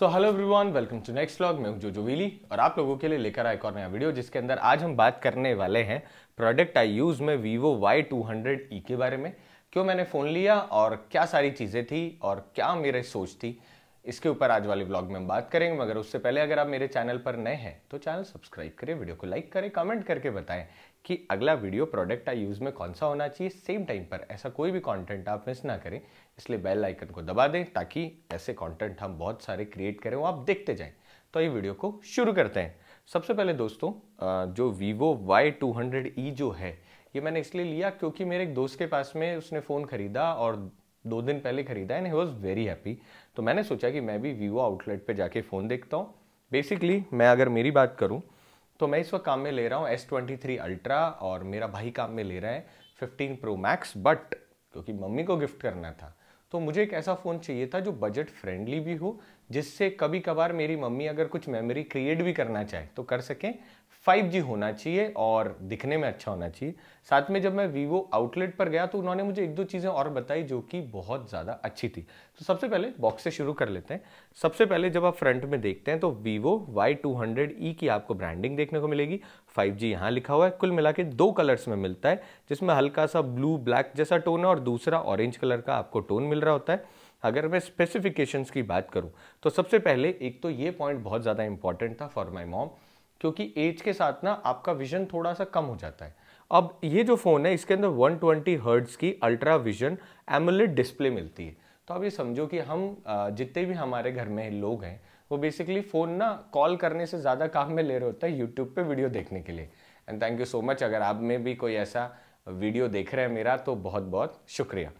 so hello everyone welcome to next vlog मैं जोजो वीली और आप लोगों के लिए लेकर आया एक और नया वीडियो जिसके अंदर आज हम बात करने वाले हैं प्रोडक्ट आई यूज़ में Vivo Y two hundred E के बारे में क्यों मैंने फ़ोन लिया और क्या सारी चीज़ें थी और क्या मेरे सोच थी इसके ऊपर आज वाले ब्लॉग में हम बात करेंगे मगर उससे पहले अगर आप मेरे चैनल पर नए हैं तो चैनल सब्सक्राइब करें वीडियो को लाइक करें कमेंट करके बताएं कि अगला वीडियो प्रोडक्ट आई यूज़ में कौन सा होना चाहिए सेम टाइम पर ऐसा कोई भी कंटेंट आप मिस ना करें इसलिए बेल आइकन को दबा दें ताकि ऐसे कंटेंट हम बहुत सारे क्रिएट करें वो आप देखते जाएं तो ये वीडियो को शुरू करते हैं सबसे पहले दोस्तों जो वीवो वाई टू e जो है ये मैंने इसलिए लिया क्योंकि मेरे एक दोस्त के पास में उसने फ़ोन खरीदा और दो दिन पहले खरीदा and he was very happy तो मैंने सोचा कि मैं भी वीवो आउटलेट पर जाके फ़ोन देखता हूँ बेसिकली मैं अगर मेरी बात करूँ तो मैं इस वक्त काम में ले रहा हूँ एस ट्वेंटी थ्री अल्ट्रा और मेरा भाई काम में ले रहा है फिफ्टीन प्रो मैक्स बट क्योंकि मम्मी को गिफ्ट करना था तो मुझे एक ऐसा फ़ोन चाहिए था जो बजट फ्रेंडली भी हो जिससे कभी कभार मेरी मम्मी अगर कुछ मेमोरी क्रिएट भी करना चाहे तो कर सकें 5G होना चाहिए और दिखने में अच्छा होना चाहिए साथ में जब मैं वीवो आउटलेट पर गया तो उन्होंने मुझे एक दो चीज़ें और बताई जो कि बहुत ज़्यादा अच्छी थी तो सबसे पहले बॉक्स से शुरू कर लेते हैं सबसे पहले जब आप फ्रंट में देखते हैं तो वीवो वाई टू की आपको ब्रांडिंग देखने को मिलेगी 5G जी यहाँ लिखा हुआ है कुल मिला के दो कलर्स में मिलता है जिसमें हल्का सा ब्लू ब्लैक जैसा टोन है और दूसरा ऑरेंज कलर का आपको टोन मिल रहा होता है अगर मैं स्पेसिफिकेशंस की बात करूं तो सबसे पहले एक तो ये पॉइंट बहुत ज़्यादा इंपॉर्टेंट था फॉर माई मॉम क्योंकि एज के साथ ना आपका विजन थोड़ा सा कम हो जाता है अब ये जो फ़ोन है इसके अंदर 120 ट्वेंटी हर्ट्स की अल्ट्रा विजन एमोलेट डिस्प्ले मिलती है तो आप ये समझो कि हम जितने भी हमारे घर में लोग हैं वो बेसिकली फ़ोन ना कॉल करने से ज़्यादा काम में ले रहे होता है यूट्यूब पर वीडियो देखने के लिए and thank you so much अगर आप में भी कोई ऐसा वीडियो देख रहे हैं मेरा तो बहुत बहुत शुक्रिया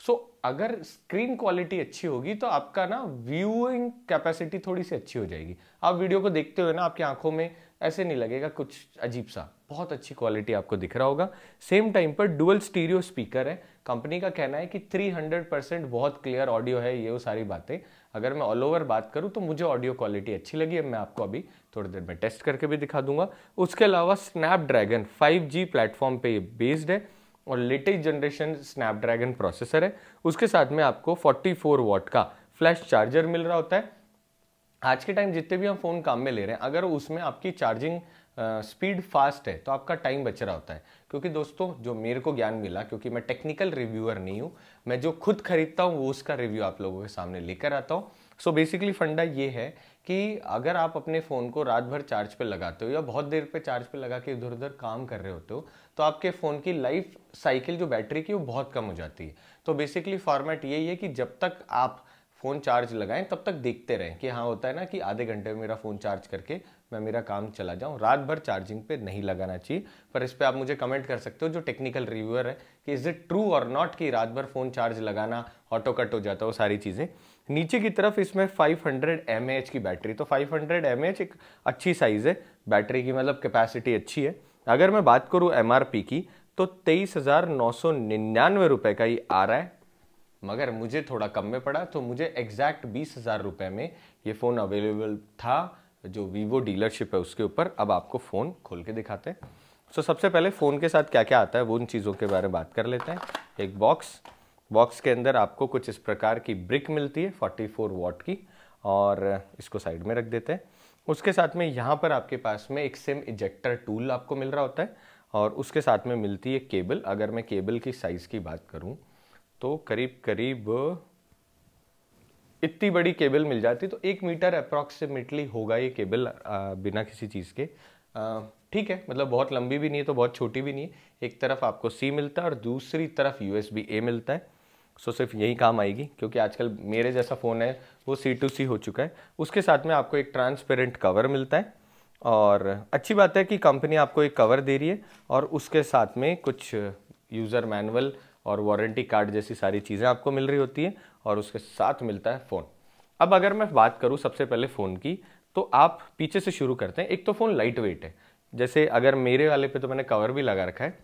सो so, अगर स्क्रीन क्वालिटी अच्छी होगी तो आपका ना व्यूइंग कैपेसिटी थोड़ी सी अच्छी हो जाएगी आप वीडियो को देखते हुए ना आपकी आंखों में ऐसे नहीं लगेगा कुछ अजीब सा बहुत अच्छी क्वालिटी आपको दिख रहा होगा सेम टाइम पर डुअल स्टीरियो स्पीकर है कंपनी का कहना है कि 300 परसेंट बहुत क्लियर ऑडियो है ये वो सारी बातें अगर मैं ऑल ओवर बात करूँ तो मुझे ऑडियो क्वालिटी अच्छी लगी है मैं आपको अभी थोड़ी देर में टेस्ट करके भी दिखा दूंगा उसके अलावा स्नैपड्रैगन 5G प्लेटफॉर्म पे बेस्ड है और लेटेस्ट जनरेशन स्नैपड्रैगन प्रोसेसर है उसके साथ में आपको 44 वॉट का फ्लैश चार्जर मिल रहा होता है आज के टाइम जितने भी हम फ़ोन काम में ले रहे हैं अगर उसमें आपकी चार्जिंग स्पीड uh, फास्ट है तो आपका टाइम बच रहा होता है क्योंकि दोस्तों जो मेरे को ज्ञान मिला क्योंकि मैं टेक्निकल रिव्यूअर नहीं हूँ मैं जो खुद खरीदता हूँ वो उसका रिव्यू आप लोगों के सामने लेकर आता हूँ सो बेसिकली फंडा ये है कि अगर आप अपने फ़ोन को रात भर चार्ज पे लगाते हो या बहुत देर पे चार्ज पे लगा के इधर उधर काम कर रहे होते हो तो आपके फ़ोन की लाइफ साइकिल जो बैटरी की वो बहुत कम हो जाती है तो बेसिकली फॉर्मेट यही है कि जब तक आप फ़ोन चार्ज लगाएं तब तक देखते रहें कि हाँ होता है ना कि आधे घंटे में मेरा फ़ोन चार्ज करके मैं मेरा काम चला जाऊँ रात भर चार्जिंग पे नहीं लगाना चाहिए पर इस पर आप मुझे कमेंट कर सकते हो जो टेक्निकल रिव्यूअर है कि इज़ इट ट्रू और नॉट कि रात भर फ़ोन चार्ज लगाना ऑटो कट हो जाता है वो सारी चीज़ें नीचे की तरफ इसमें 500 हंड्रेड की बैटरी तो 500 हंड्रेड एक अच्छी साइज़ है बैटरी की मतलब कैपेसिटी अच्छी है अगर मैं बात करूँ एम की तो तेईस हज़ार नौ सौ निन्यानवे रुपये का ये आ रहा है मगर मुझे थोड़ा कम में पड़ा तो मुझे एग्जैक्ट बीस हज़ार रुपये में ये फ़ोन अवेलेबल था जो वीवो डीलरशिप है उसके ऊपर अब आपको फ़ोन खोल के दिखाते हैं सो so, सबसे पहले फ़ोन के साथ क्या क्या आता है वो उन चीज़ों के बारे में बात कर लेते हैं एक बॉक्स बॉक्स के अंदर आपको कुछ इस प्रकार की ब्रिक मिलती है 44 वॉट की और इसको साइड में रख देते हैं उसके साथ में यहाँ पर आपके पास में एक सिम इजेक्टर टूल आपको मिल रहा होता है और उसके साथ में मिलती है केबल अगर मैं केबल की साइज़ की बात करूँ तो करीब करीब इतनी बड़ी केबल मिल जाती तो एक मीटर अप्रॉक्सीमेटली होगा ये केबल बिना किसी चीज़ के ठीक है मतलब बहुत लंबी भी नहीं है तो बहुत छोटी भी नहीं है एक तरफ आपको सी मिलता है और दूसरी तरफ यू ए मिलता है सो सिर्फ यही काम आएगी क्योंकि आजकल मेरे जैसा फ़ोन है वो सी टू सी हो चुका है उसके साथ में आपको एक ट्रांसपेरेंट कवर मिलता है और अच्छी बात है कि कंपनी आपको एक कवर दे रही है और उसके साथ में कुछ यूज़र मैनुअल और वारंटी कार्ड जैसी सारी चीज़ें आपको मिल रही होती है और उसके साथ मिलता है फ़ोन अब अगर मैं बात करूँ सबसे पहले फ़ोन की तो आप पीछे से शुरू करते हैं एक तो फ़ोन लाइट वेट है जैसे अगर मेरे वाले पे तो मैंने कवर भी लगा रखा है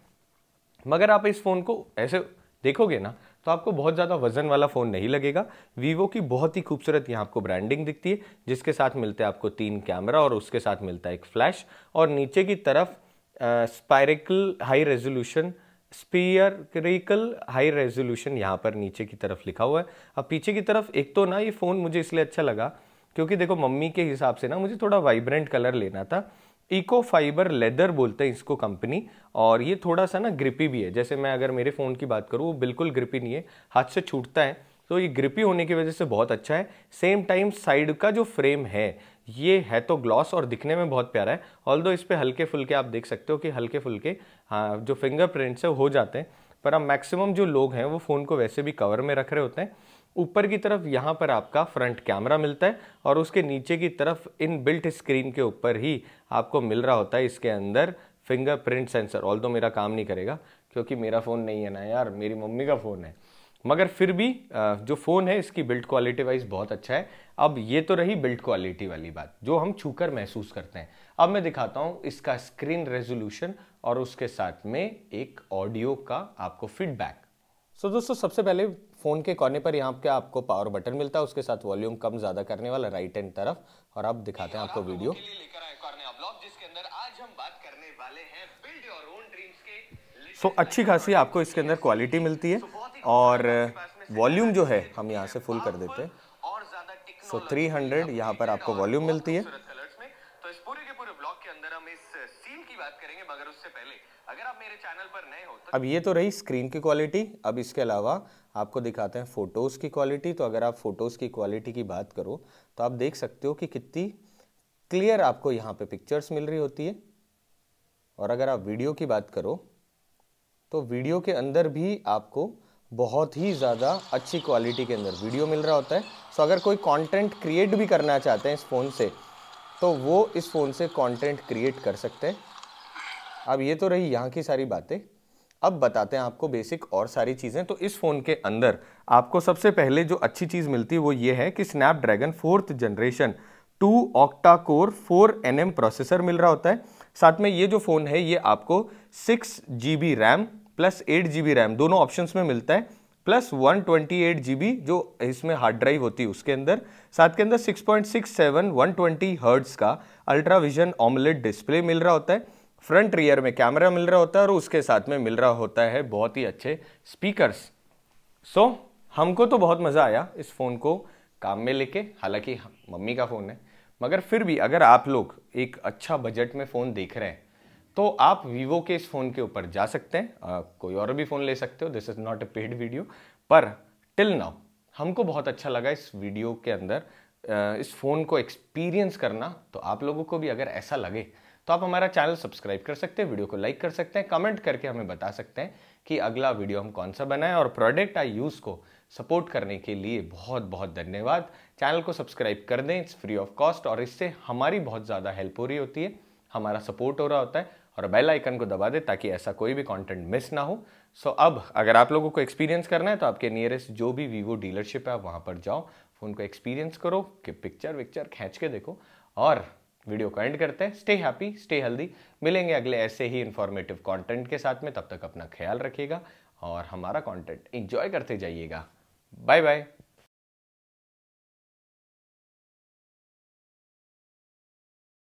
मगर आप इस फ़ोन को ऐसे देखोगे ना तो आपको बहुत ज़्यादा वजन वाला फ़ोन नहीं लगेगा वीवो की बहुत ही खूबसूरत यहाँ आपको ब्रांडिंग दिखती है जिसके साथ मिलते हैं आपको तीन कैमरा और उसके साथ मिलता है एक फ्लैश और नीचे की तरफ spherical high resolution spherical high resolution यहाँ पर नीचे की तरफ लिखा हुआ है अब पीछे की तरफ एक तो ना ये फ़ोन मुझे इसलिए अच्छा लगा क्योंकि देखो मम्मी के हिसाब से ना मुझे थोड़ा वाइब्रेंट कलर लेना था इको फाइबर लेदर बोलते हैं इसको कंपनी और ये थोड़ा सा ना ग्रिपी भी है जैसे मैं अगर मेरे फ़ोन की बात करूँ वो बिल्कुल ग्रिपी नहीं है हाथ से छूटता है तो ये ग्रिपी होने की वजह से बहुत अच्छा है सेम टाइम साइड का जो फ्रेम है ये है तो ग्लॉस और दिखने में बहुत प्यारा है ऑल दो इस पर हल्के फुलके आप देख सकते हो कि हल्के फुलके हाँ जो फिंगरप्रिंट्स है हो जाते हैं पर अब मैक्सिमम जो लोग हैं वो फ़ोन को वैसे भी कवर में रख रहे होते हैं ऊपर की तरफ यहाँ पर आपका फ्रंट कैमरा मिलता है और उसके नीचे की तरफ इन बिल्ट स्क्रीन के ऊपर ही आपको मिल रहा होता है इसके अंदर फिंगरप्रिंट सेंसर ऑल मेरा काम नहीं करेगा क्योंकि मेरा फ़ोन नहीं है ना यार मेरी मम्मी का फ़ोन है मगर फिर भी जो फ़ोन है इसकी बिल्ड क्वालिटी वाइज बहुत अच्छा है अब ये तो रही बिल्ड क्वालिटी वाली बात जो हम छूकर महसूस करते हैं अब मैं दिखाता हूँ इसका स्क्रीन रेजोल्यूशन और उसके साथ में एक ऑडियो का आपको फीडबैक सो so, दोस्तों सबसे पहले फ़ोन के कोने पर यहाँ पे आपको पावर बटन मिलता है उसके साथ वॉल्यूम कम ज़्यादा करने वाला राइट हैंड तरफ और अब दिखाते हैं आपको वीडियो सो so, अच्छी खासी आपको इसके अंदर क्वालिटी मिलती है और वॉल्यूम जो है हम यहाँ से फुल कर देते हैं सो थ्री हंड्रेड यहाँ पर आपको वॉल्यूम मिलती है तो इस पूरे के पूरे के अंदर हम इस सील की बात करेंगे मगर उससे पहले अगर आप मेरे चैनल पर नए हो तो अब ये तो रही स्क्रीन की क्वालिटी अब इसके अलावा आपको दिखाते हैं फ़ोटोज़ की क्वालिटी तो अगर आप फ़ोटोज़ की क्वालिटी की बात करो तो आप देख सकते हो कि कितनी क्लियर आपको यहाँ पे पिक्चर्स मिल रही होती है और अगर आप वीडियो की बात करो तो वीडियो के अंदर भी आपको बहुत ही ज़्यादा अच्छी क्वालिटी के अंदर वीडियो मिल रहा होता है सो अगर कोई कंटेंट क्रिएट भी करना चाहते हैं इस फ़ोन से तो वो इस फ़ोन से कंटेंट क्रिएट कर सकते हैं अब ये तो रही यहाँ की सारी बातें अब बताते हैं आपको बेसिक और सारी चीज़ें तो इस फ़ोन के अंदर आपको सबसे पहले जो अच्छी चीज़ मिलती है वो ये है कि Snapdragon fourth generation two octa core four n processor मिल रहा होता है साथ में ये जो फ़ोन है ये आपको six G B RAM plus eight G B RAM दोनों ऑप्शन में मिलता है plus one twenty eight G B जो इसमें हार्ड ड्राइव होती है उसके अंदर साथ के अंदर six point six seven one twenty hertz का अल्ट्राविजन ऑमलेट डिस्प्ले मिल रहा होता है फ्रंट रियर में कैमरा मिल रहा होता है और उसके साथ में मिल रहा होता है बहुत ही अच्छे स्पीकर्स सो so, हमको तो बहुत मज़ा आया इस फ़ोन को काम में लेके हालांकि मम्मी का फ़ोन है मगर फिर भी अगर आप लोग एक अच्छा बजट में फ़ोन देख रहे हैं तो आप वीवो के इस फ़ोन के ऊपर जा सकते हैं आ, कोई और भी फ़ोन ले सकते हो this is not a paid video पर टिल नाउ हमको बहुत अच्छा लगा इस वीडियो के अंदर इस फ़ोन को एक्सपीरियंस करना तो आप लोगों को भी अगर ऐसा लगे तो आप हमारा चैनल सब्सक्राइब कर सकते हैं वीडियो को लाइक कर सकते हैं कमेंट करके हमें बता सकते हैं कि अगला वीडियो हम कौन सा बनाएं और प्रोडक्ट आई यूज़ को सपोर्ट करने के लिए बहुत बहुत धन्यवाद चैनल को सब्सक्राइब कर दें इट्स फ्री ऑफ कॉस्ट और इससे हमारी बहुत ज़्यादा हेल्प हो रही होती है हमारा सपोर्ट हो रहा होता है और बेल आइकन को दबा दें ताकि ऐसा कोई भी कंटेंट मिस ना हो सो so, अब अगर आप लोगों को एक्सपीरियंस करना है तो आपके नियरेस्ट जो भी वीवो डीलरशिप है आप वहाँ पर जाओ फ़ोन को एक्सपीरियंस करो कि पिक्चर विक्चर खींच के देखो और वीडियो को एंड करते हैं स्टे हैप्पी स्टे हेल्दी मिलेंगे अगले ऐसे ही इन्फॉर्मेटिव कॉन्टेंट के साथ में तब तक अपना ख्याल रखिएगा और हमारा कॉन्टेंट इन्जॉय करते जाइएगा बाय बाय